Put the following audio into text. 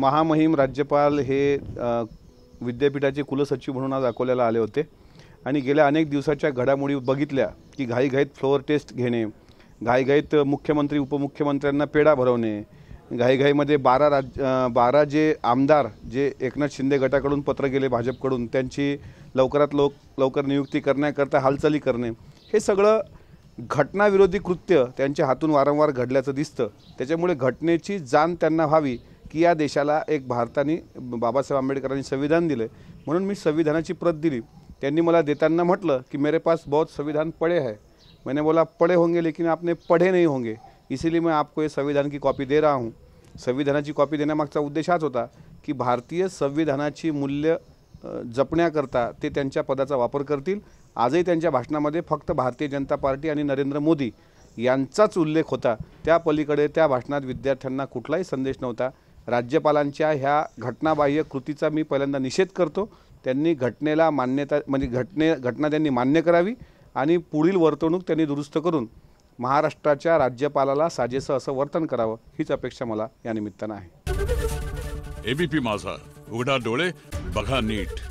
महामहिम राज्यपाल हे विद्यापीठाचे कुलसचिव म्हणून आज अकोल्याला आले होते आणि गेल्या अनेक दिवसाच्या घडामोडी बघितल्या की घाईघाईत फ्लोअर टेस्ट घेणे घाईघाईत मुख्यमंत्री उपमुख्यमंत्र्यांना पेढा भरवणे घाईघाईमध्ये बारा राज बारा जे आमदार जे एकनाथ शिंदे गटाकडून पत्र गेले भाजपकडून त्यांची लवकरात लव लवकर नियुक्ती करण्याकरता हालचाली करणे हे सगळं घटनाविरोधी कृत्य त्यांच्या हातून वारंवार घडल्याचं दिसतं त्याच्यामुळे घटनेची जाण त्यांना व्हावी की या देशाला एक भारताने बाबासाहेब आंबेडकरांनी संविधान दिलं म्हणून मी संविधानाची प्रत दिली त्यांनी मला देताना म्हटलं की मेरे पास बहुत संविधान पड़े आहे मैंने बोला पड़े होंगे लेकिन आपने पढ़े नहीं होंगे इसीलिए मैं आपको ये संविधान की कॉपी दे रहा हूँ संविधानाची कॉपी देण्यामागचा उद्देश हाच होता की भारतीय संविधानाची मूल्य जपण्याकरता ते त्यांच्या पदाचा वापर करतील आजही त्यांच्या भाषणामध्ये फक्त भारतीय जनता पार्टी आणि नरेंद्र मोदी यांचाच उल्लेख होता त्या पलीकडे त्या भाषणात विद्यार्थ्यांना कुठलाही संदेश नव्हता राज्यपालांच्या ह्या घटनाबाह्य कृतीचा मी पहिल्यांदा निषेध करतो त्यांनी घटनेला मान्यता म्हणजे घटने घटना त्यांनी मान्य करावी आणि पुढील वर्तणूक त्यांनी दुरुस्त करून महाराष्ट्राच्या राज्यपालाला साजेसं असं वर्तन करावं हीच अपेक्षा मला या निमित्तानं आहे एबीपी माझा उघडा डोळे बघा नीट